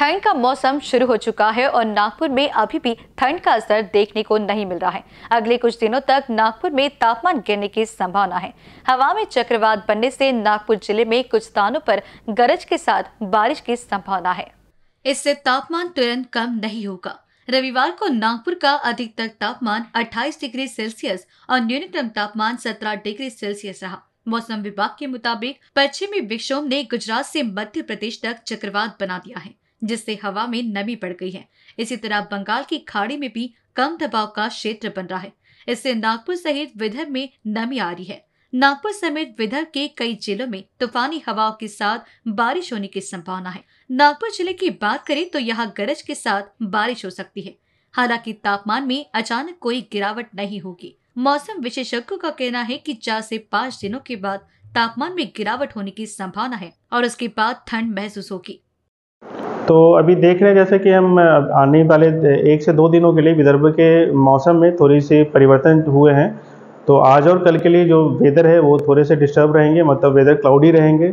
ठंड का मौसम शुरू हो चुका है और नागपुर में अभी भी ठंड का असर देखने को नहीं मिल रहा है अगले कुछ दिनों तक नागपुर में तापमान गिरने की संभावना है हवा में चक्रवात बनने से नागपुर जिले में कुछ स्थानों पर गरज के साथ बारिश की संभावना है इससे तापमान तुरंत कम नहीं होगा रविवार को नागपुर का अधिकतम तापमान 28 डिग्री सेल्सियस और न्यूनतम तापमान 17 डिग्री सेल्सियस रहा मौसम विभाग के मुताबिक पश्चिमी विक्षोभ ने गुजरात से मध्य प्रदेश तक चक्रवात बना दिया है जिससे हवा में नमी पड़ गई है इसी तरह बंगाल की खाड़ी में भी कम दबाव का क्षेत्र बन रहा है इससे नागपुर सहित विदर्भ में नमी आ रही है नागपुर समेत विदर्भ के कई जिलों में तूफानी हवाओं के साथ बारिश होने की संभावना है नागपुर जिले की बात करें तो यहाँ गरज के साथ बारिश हो सकती है हालांकि तापमान में अचानक कोई गिरावट नहीं होगी मौसम विशेषज्ञों का कहना है कि चार से पाँच दिनों के बाद तापमान में गिरावट होने की संभावना है और उसके बाद ठंड महसूस होगी तो अभी देख रहे हैं जैसे कि हम आने वाले एक से दो दिनों के लिए विदर्भ के मौसम में थोड़ी सी परिवर्तन हुए हैं तो आज और कल के लिए जो वेदर है वो थोड़े से डिस्टर्ब रहेंगे मतलब वेदर क्लाउडी रहेंगे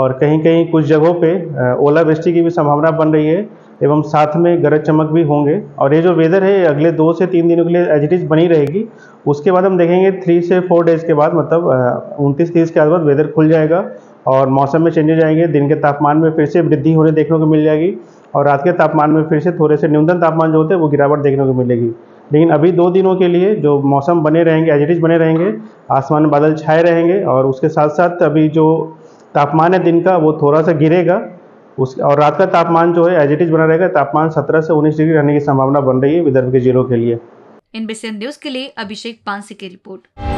और कहीं कहीं कुछ जगहों पे ओलावृष्टि की भी संभावना बन रही है एवं साथ में गरज चमक भी होंगे और ये जो वेदर है अगले दो से तीन दिनों के लिए एज इज़ बनी रहेगी उसके बाद हम देखेंगे थ्री से फोर डेज़ के बाद मतलब उनतीस तीस के आसपास वेदर खुल जाएगा और मौसम में चेंजेज आएंगे दिन के तापमान में फिर से वृद्धि होने देखने को मिल जाएगी और रात के तापमान में फिर से थोड़े से न्यूनतम तापमान जो होते हैं वो गिरावट देखने को मिलेगी लेकिन अभी दो दिनों के लिए जो मौसम बने रहेंगे एजिटिज बने रहेंगे आसमान में बादल छाए रहेंगे और उसके साथ साथ अभी जो तापमान है दिन का वो थोड़ा सा गिरेगा उस और रात का तापमान जो है एजिटिज बना रहेगा तापमान सत्रह से उन्नीस डिग्री रहने की संभावना बन रही है विदर्भ के जिलों के लिए इन न्यूज़ के लिए अभिषेक पांसी की रिपोर्ट